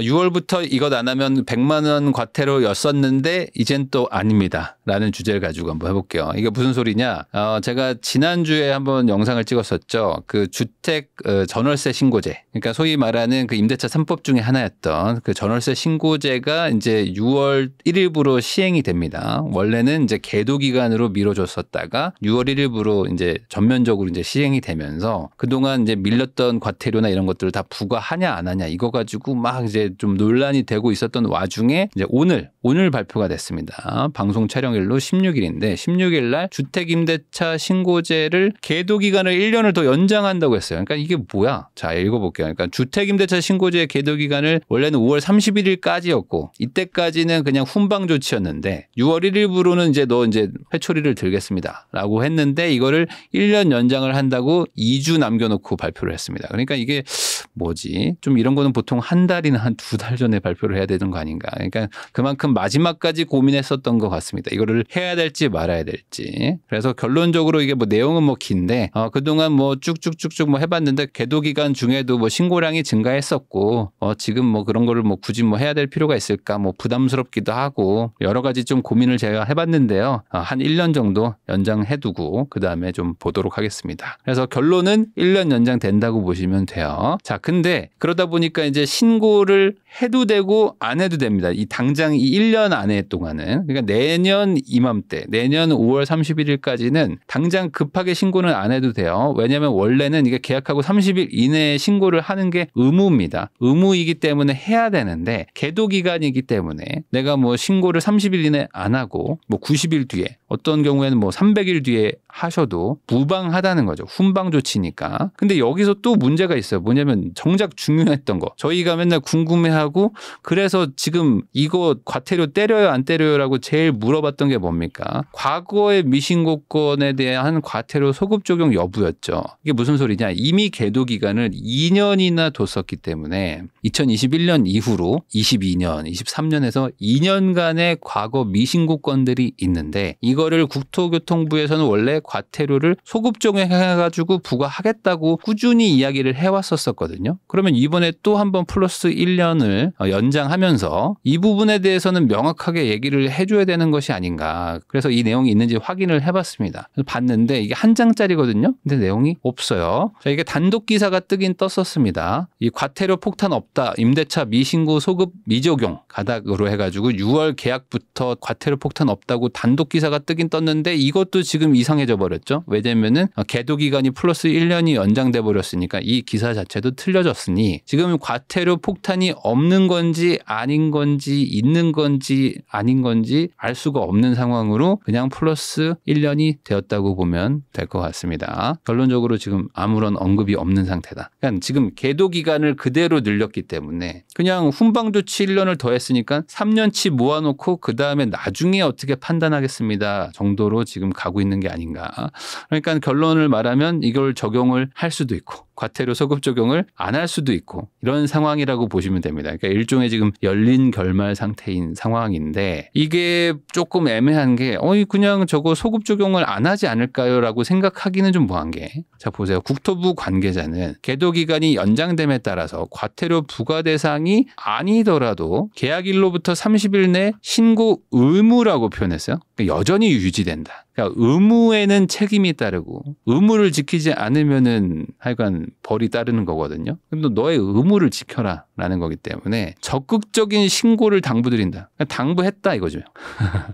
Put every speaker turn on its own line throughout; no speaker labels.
6월부터 어, 이것 안 하면 100만 원 과태료였었는데 이젠 또 아닙니다라는 주제를 가지고 한번 해볼게요. 이게 무슨 소리냐? 어, 제가 지난 주에 한번 영상을 찍었었죠. 그 주택 어, 전월세 신고제, 그러니까 소위 말하는 그 임대차 3법 중에 하나였던 그 전월세 신고제가 이제 6월 1일부로 시행이 됩니다. 원래는 이제 계도 기간으로 미뤄졌었다가 6월 1일부로 이제 전면적으로 이제 시행이 되면서 그동안 이제 밀렸던 과태료나 이런 것들을 다 부과하냐 안 하냐 이거 가지고 막 이제 좀 논란이 되고 있었던 와중에 이제 오늘 오늘 발표가 됐습니다. 방송 촬영일로 16일인데 16일 날 주택임대차 신고제를 계도 기간을 1년을 더 연장한다고 했어요. 그러니까 이게 뭐야? 자, 읽어 볼게요. 그러니까 주택임대차 신고제 계도 기간을 원래는 5월 31일까지였고 이때까지는 그냥 훈방 조치였는데 6월 1일부로는 이제 너 이제 회초리를 들겠습니다라고 했는데 이거를 1년 연장을 한다고 2주 남겨 놓고 발표를 했습니다. 그러니까 이게 뭐지? 좀 이런 거는 보통 한 달이나 한 두달 전에 발표를 해야 되는 거 아닌가. 그러니까 그만큼 마지막까지 고민했었던 것 같습니다. 이거를 해야 될지 말아야 될지. 그래서 결론적으로 이게 뭐 내용은 뭐 긴데 어, 그동안 뭐 쭉쭉쭉쭉 뭐 해봤는데 계도 기간 중에도 뭐 신고량이 증가했었고 어, 지금 뭐 그런 거를 뭐 굳이 뭐 해야 될 필요가 있을까 뭐 부담스럽기도 하고 여러 가지 좀 고민을 제가 해봤는데요. 어, 한 1년 정도 연장해두고 그 다음에 좀 보도록 하겠습니다. 그래서 결론은 1년 연장된다고 보시면 돼요. 자, 근데 그러다 보니까 이제 신고를 이거를 해도 되고 안 해도 됩니다. 이 당장 이 1년 안에 동안은 그러니까 내년 이맘때 내년 5월 31일까지는 당장 급하게 신고는 안 해도 돼요. 왜냐하면 원래는 이게 계약하고 30일 이내에 신고를 하는 게 의무입니다. 의무이기 때문에 해야 되는데 계도 기간이기 때문에 내가 뭐 신고를 30일 이내 안 하고 뭐 90일 뒤에 어떤 경우에는 뭐 300일 뒤에 하셔도 무방하다는 거죠. 훈방 조치니까. 근데 여기서 또 문제가 있어요. 뭐냐면 정작 중요했던 거. 저희가 맨날 궁금해하고 그래서 지금 이거 과태료 때려요 안 때려요라고 제일 물어봤던 게 뭡니까? 과거의 미신고건에 대한 과태료 소급 적용 여부였죠. 이게 무슨 소리냐? 이미 계도 기간을 2년이나 뒀었기 때문에 2021년 이후로 22년, 23년에서 2년간의 과거 미신고 건들이 있는데 이거를 국토교통부에서는 원래 과태료를 소급적용해가지고 부과하겠다고 꾸준히 이야기를 해왔었었거든요. 그러면 이번에 또 한번 플러스 1년을 연장하면서 이 부분에 대해서는 명확하게 얘기를 해줘야 되는 것이 아닌가. 그래서 이 내용이 있는지 확인을 해봤습니다. 봤는데 이게 한 장짜리거든요. 근데 내용이 없어요. 자, 이게 단독 기사가 뜨긴 떴었습니다. 이 과태료 폭탄 없다. 없다. 임대차 미신고 소급 미적용 가닥으로 해가지고 6월 계약부터 과태료 폭탄 없다고 단독 기사가 뜨긴 떴는데 이것도 지금 이상해져 버렸죠. 왜냐면은 계도 기간이 플러스 1년이 연장돼 버렸으니까 이 기사 자체도 틀려졌으니 지금 과태료 폭탄이 없는 건지 아닌 건지 있는 건지 아닌 건지 알 수가 없는 상황으로 그냥 플러스 1년이 되었다고 보면 될 것 같습니다. 결론적으로 지금 아무런 언급이 없는 상태다. 그러니까 지금 계도 기간을 그대로 늘렸기 했기 때문에 그냥 훈방 조치 1년을 더 했으니까 3년치 모아놓고 그 다음에 나중에 어떻게 판단하겠습니다 정도로 지금 가고 있는 게 아닌가. 그러니까 결론을 말하면 이걸 적용을 할 수도 있고 과태료 소급 적용을 안 할 수도 있고 이런 상황이라고 보시면 됩니다. 그러니까 일종의 지금 열린 결말 상태인 상황인데 이게 조금 애매한 게 어이 그냥 저거 소급 적용을 안 하지 않을까요라고 생각하기는 좀무한게자 보세요. 국토부 관계자는 계도 기간이 연장됨에 따라서 과태료 부과 대상이 아니더라도 계약일로부터 30일 내 신고 의무라고 표현했어요. 그러니까 여전히 유지된다. 그러니까 의무에는 책임이 따르고 의무를 지키지 않으면은 하여간 벌이 따르는 거거든요. 그럼 너의 의무를 지켜라라는 거기 때문에 적극적인 신고를 당부드린다. 그러니까 당부했다 이거죠.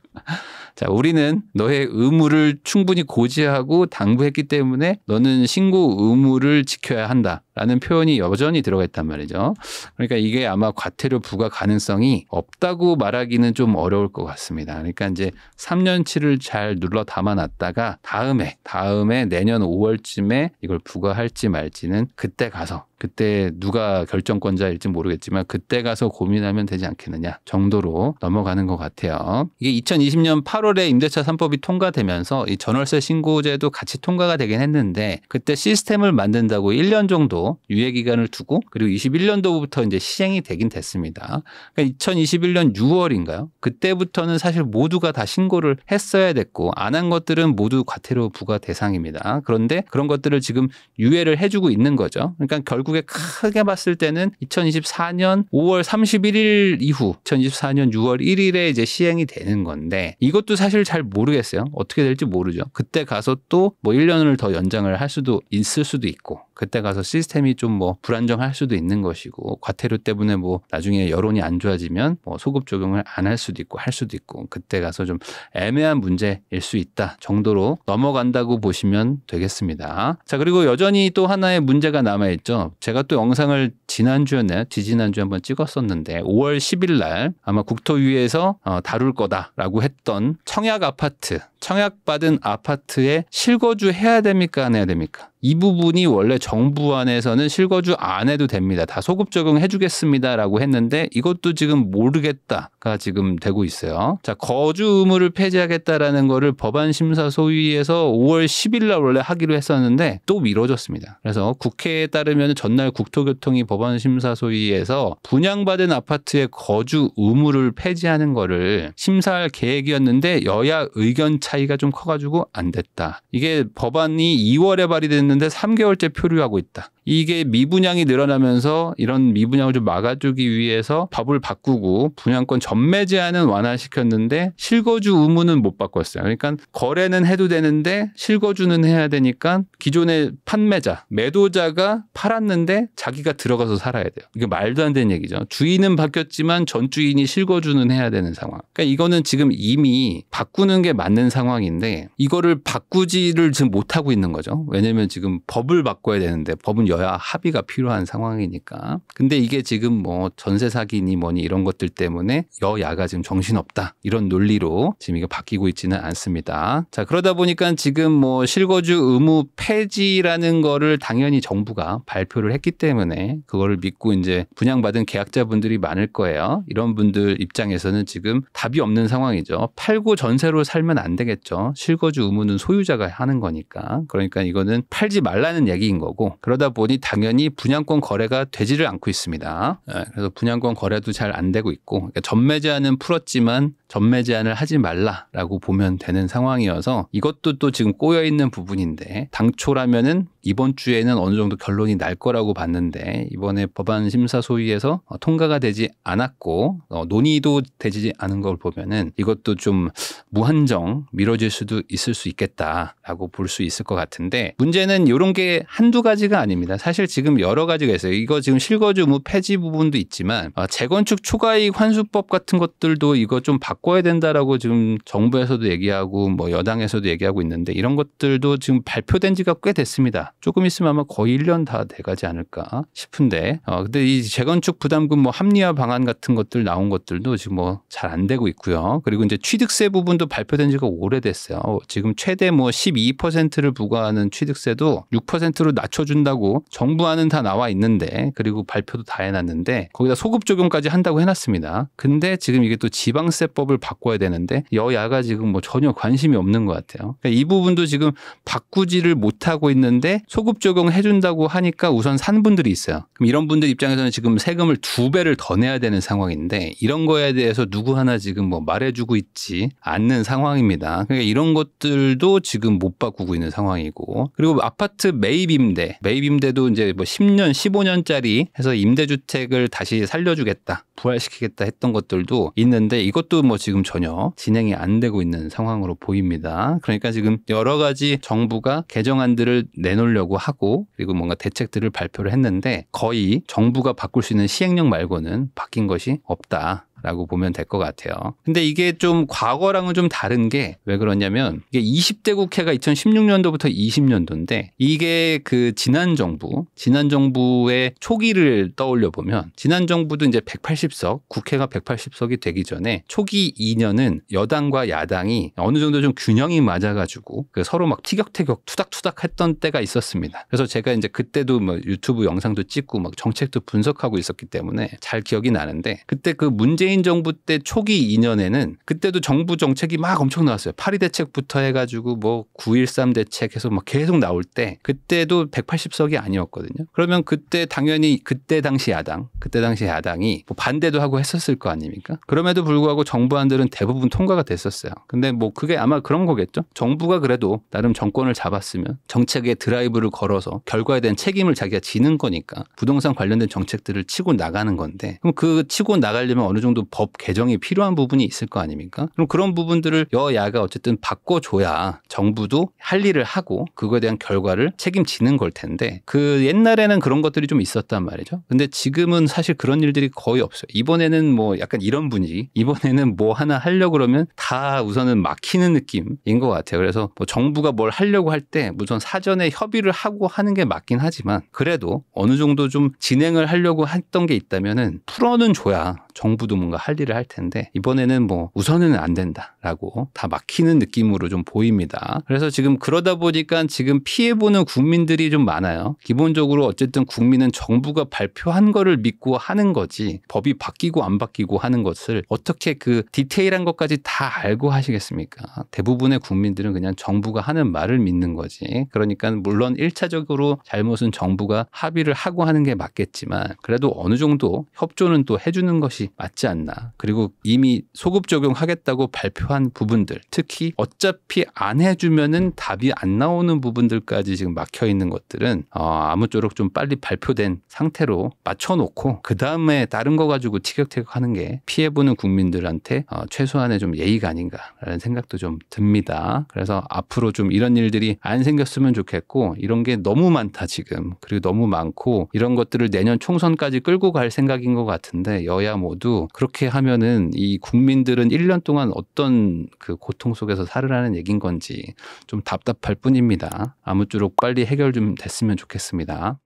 자, 우리는 너의 의무를 충분히 고지하고 당부했기 때문에 너는 신고 의무를 지켜야 한다. 라는 표현이 여전히 들어가 있단 말이죠. 그러니까 이게 아마 과태료 부과 가능성이 없다고 말하기는 좀 어려울 것 같습니다. 그러니까 이제 3년치를 잘 눌러 담아놨다가 다음에, 다음에 내년 5월쯤에 이걸 부과할지 말지는 그때 가서 그때 누가 결정권자일지 모르겠지만 그때 가서 고민하면 되지 않겠느냐 정도로 넘어가는 것 같아요. 이게 2020년 8월에 임대차 3법이 통과되면서 이 전월세 신고제도 같이 통과가 되긴 했는데 그때 시스템을 만든다고 1년 정도 유예 기간을 두고 그리고 21년도부터 이제 시행이 되긴 됐습니다. 그러니까 2021년 6월인가요? 그때부터는 사실 모두가 다 신고를 했어야 됐고 안 한 것들은 모두 과태료 부과 대상입니다. 그런데 그런 것들을 지금 유예를 해주고 있는 거죠. 그러니까 결국에 크게 봤을 때는 2024년 5월 31일 이후 2024년 6월 1일에 이제 시행이 되는 건데 이것도 사실 잘 모르겠어요. 어떻게 될지 모르죠. 그때 가서 또 뭐 1년을 더 연장을 할 수도 있을 수도 있고 그때 가서 시스템이 좀 뭐 불안정할 수도 있는 것이고 과태료 때문에 뭐 나중에 여론이 안 좋아지면 뭐 소급 적용을 안 할 수도 있고 할 수도 있고 그때 가서 좀 애매한 문제일 수 있다 정도로 넘어간다고 보시면 되겠습니다. 자 그리고 여전히 또 하나의 문제가 남아 있죠. 제가 또 영상을 지난주였나요? 지지난주 에 한번 찍었었는데 5월 10일 날 아마 국토위에서 어, 다룰 거다라고 했던 청약 아파트 청약받은 아파트에 실거주 해야 됩니까 안 해야 됩니까? 이 부분이 원래 정부 안에서는 실거주 안 해도 됩니다. 다 소급 적용해 주겠습니다라고 했는데 이것도 지금 모르겠다가 지금 되고 있어요. 자, 거주 의무를 폐지하겠다라는 거를 법안 심사 소위에서 5월 10일 날 원래 하기로 했었는데 또 미뤄졌습니다. 그래서 국회에 따르면 전날 국토교통이 법안 심사 소위에서 분양받은 아파트의 거주 의무를 폐지하는 거를 심사할 계획이었는데 여야 의견 차이가 좀커 가지고 안 됐다. 이게 법안이 2월에 발의된 있는데 3개월째 표류하고 있다. 이게 미분양이 늘어나면서 이런 미분양을 좀 막아주기 위해서 법을 바꾸고 분양권 전매 제한은 완화시켰는데 실거주 의무는 못 바꿨어요. 그러니까 거래는 해도 되는데 실거주는 해야 되니까 기존의 판매자, 매도자가 팔았는데 자기가 들어가서 살아야 돼요. 이게 말도 안 되는 얘기죠. 주인은 바뀌었지만 전주인이 실거주는 해야 되는 상황. 그러니까 이거는 지금 이미 바꾸는 게 맞는 상황인데 이거를 바꾸지를 지금 못하고 있는 거죠. 왜냐면 지금 법을 바꿔야 되는데 법은 여 있야 합의가 필요한 상황이니까. 근데 이게 지금 뭐 전세 사기니 뭐니 이런 것들 때문에 여야가 지금 정신없다. 이런 논리로 지금 이게 바뀌고 있지는 않습니다. 자, 그러다 보니까 지금 뭐 실거주 의무 폐지라는 거를 당연히 정부가 발표를 했기 때문에 그거를 믿고 이제 분양받은 계약자분들이 많을 거예요. 이런 분들 입장에서는 지금 답이 없는 상황이죠. 팔고 전세로 살면 안 되겠죠. 실거주 의무는 소유자가 하는 거니까. 그러니까 이거는 팔지 말라는 얘기인 거고 그러다 보니 보니 당연히 분양권 거래가 되지를 않고 있습니다. 예, 그래서 분양권 거래도 잘 안 되고 있고 그러니까 전매제한은 풀었지만 전매 제한을 하지 말라라고 보면 되는 상황이어서 이것도 또 지금 꼬여 있는 부분인데 당초라면은 이번 주에는 어느 정도 결론이 날 거라고 봤는데 이번에 법안 심사 소위에서 어, 통과가 되지 않았고 어, 논의도 되지 않은 걸 보면은 이것도 좀 무한정 미뤄질 수도 있을 수 있겠다라고 볼 수 있을 것 같은데 문제는 이런 게 한두 가지가 아닙니다. 사실 지금 여러 가지가 있어요. 이거 지금 실거주 무 뭐 폐지 부분도 있지만 어, 재건축 초과이익 환수법 같은 것들도 이거 좀 바꿔 바꿔야 된다라고 지금 정부에서도 얘기하고 뭐 여당에서도 얘기하고 있는데 이런 것들도 지금 발표된 지가 꽤 됐습니다. 조금 있으면 아마 거의 1년 다 돼가지 않을까 싶은데 어 근데 이 재건축 부담금 뭐 합리화 방안 같은 것들 나온 것들도 지금 뭐 잘 안 되고 있고요. 그리고 이제 취득세 부분도 발표된 지가 오래됐어요. 어, 지금 최대 뭐 12%를 부과하는 취득세도 6%로 낮춰준다고 정부 안은 다 나와 있는데 그리고 발표도 다 해놨는데 거기다 소급 적용까지 한다고 해놨습니다. 근데 지금 이게 또 지방세법 해법을 바꿔야 되는데 여야가 지금 뭐 전혀 관심이 없는 것 같아요. 그러니까 이 부분도 지금 바꾸지를 못하고 있는데 소급 적용해준다고 하니까 우선 산 분들이 있어요. 그럼 이런 분들 입장에서는 지금 세금을 두 배를 더 내야 되는 상황인데 이런 거에 대해서 누구 하나 지금 뭐 말해주고 있지 않는 상황입니다. 그러니까 이런 것들도 지금 못 바꾸고 있는 상황이고 그리고 아파트 매입 임대 매입 임대도 이제 뭐 10년 15년짜리 해서 임대주택을 다시 살려주겠다 부활시키겠다 했던 것들도 있는데 이것도 뭐 지금 전혀 진행이 안 되고 있는 상황으로 보입니다. 그러니까 지금 여러 가지 정부가 개정안들을 내놓으려고 하고 그리고 뭔가 대책들을 발표를 했는데 거의 정부가 바꿀 수 있는 시행령 말고는 바뀐 것이 없다. 라고 보면 될 것 같아요. 근데 이게 좀 과거랑은 좀 다른 게 왜 그러냐면 이게 20대 국회가 2016년도부터 20년도인데 이게 그 지난 정부, 지난 정부의 초기를 떠올려 보면 지난 정부도 이제 180석, 국회가 180석이 되기 전에 초기 2년은 여당과 야당이 어느 정도 좀 균형이 맞아가지고 그 서로 막 티격태격 투닥투닥 했던 때가 있었습니다. 그래서 제가 이제 그때도 뭐 유튜브 영상도 찍고 막 정책도 분석하고 있었기 때문에 잘 기억이 나는데 그때 그문제 문재인 정부 때 초기 2년에는 그때도 정부 정책이 막 엄청 나왔어요. 파리 대책부터 해가지고 뭐 9.13 대책 해서 막 계속 나올 때 그때도 180석이 아니었거든요. 그러면 그때 당연히 그때 당시 야당, 그때 당시 야당이 뭐 반대도 하고 했었을 거 아닙니까? 그럼에도 불구하고 정부안들은 대부분 통과가 됐었어요. 근데 뭐 그게 아마 그런 거겠죠. 정부가 그래도 나름 정권을 잡았으면 정책의 드라이브를 걸어서 결과에 대한 책임을 자기가 지는 거니까 부동산 관련된 정책들을 치고 나가는 건데 그럼 그 치고 나가려면 어느 정도 정도 법 개정이 필요한 부분이 있을 거 아닙니까? 그럼 그런 부분들을 여야가 어쨌든 바꿔줘야 정부도 할 일을 하고 그거에 대한 결과를 책임지는 걸 텐데 그 옛날에는 그런 것들이 좀 있었단 말이죠. 근데 지금은 사실 그런 일들이 거의 없어요. 이번에는 뭐 약간 이런 분위기. 이번에는 뭐 하나 하려고 그러면 다 우선은 막히는 느낌인 것 같아요. 그래서 뭐 정부가 뭘 하려고 할 때 우선 사전에 협의를 하고 하는 게 맞긴 하지만 그래도 어느 정도 좀 진행을 하려고 했던 게 있다면은 풀어는 줘야 정부도 뭔가 뭐 뭔가 할 일을 할 텐데 이번에는 뭐 우선은 안 된다라고 다 막히는 느낌으로 좀 보입니다. 그래서 지금 그러다 보니까 지금 피해보는 국민들이 좀 많아요. 기본적으로 어쨌든 국민은 정부가 발표한 거를 믿고 하는 거지 법이 바뀌고 안 바뀌고 하는 것을 어떻게 그 디테일한 것까지 다 알고 하시겠습니까? 대부분의 국민들은 그냥 정부가 하는 말을 믿는 거지. 그러니까 물론 1차적으로 잘못은 정부가 합의를 하고 하는 게 맞겠지만 그래도 어느 정도 협조는 또 해주는 것이 맞지 않나 않나. 그리고 이미 소급 적용하겠다고 발표한 부분들, 특히 어차피 안 해주면은 답이 안 나오는 부분들까지 지금 막혀 있는 것들은 어, 아무쪼록 좀 빨리 발표된 상태로 맞춰놓고 그 다음에 다른 거 가지고 티격태격하는 게 피해보는 국민들한테 어, 최소한의 좀 예의가 아닌가라는 생각도 좀 듭니다. 그래서 앞으로 좀 이런 일들이 안 생겼으면 좋겠고 이런 게 너무 많다 지금 그리고 너무 많고 이런 것들을 내년 총선까지 끌고 갈 생각인 것 같은데 여야 모두 그렇게 이렇게 하면은 이 국민들은 1년 동안 어떤 그 고통 속에서 살으라는 얘긴 건지 좀 답답할 뿐입니다. 아무쪼록 빨리 해결 좀 됐으면 좋겠습니다.